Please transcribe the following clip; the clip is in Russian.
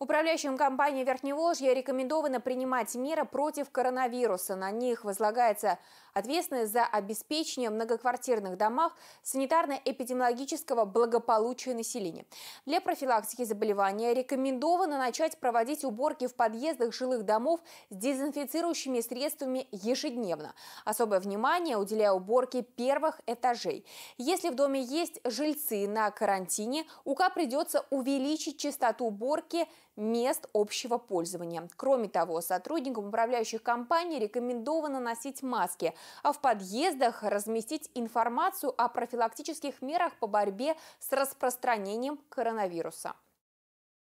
Управляющим компанией Верхневолжья рекомендовано принимать меры против коронавируса. На них возлагается ответственность за обеспечение в многоквартирных домах санитарно-эпидемиологического благополучия населения. Для профилактики заболевания рекомендовано начать проводить уборки в подъездах жилых домов с дезинфицирующими средствами ежедневно. Особое внимание уделяя уборке первых этажей. Если в доме есть жильцы на карантине, УК придется увеличить частоту уборки – мест общего пользования. Кроме того, сотрудникам управляющих компаний рекомендовано носить маски, а в подъездах разместить информацию о профилактических мерах по борьбе с распространением коронавируса.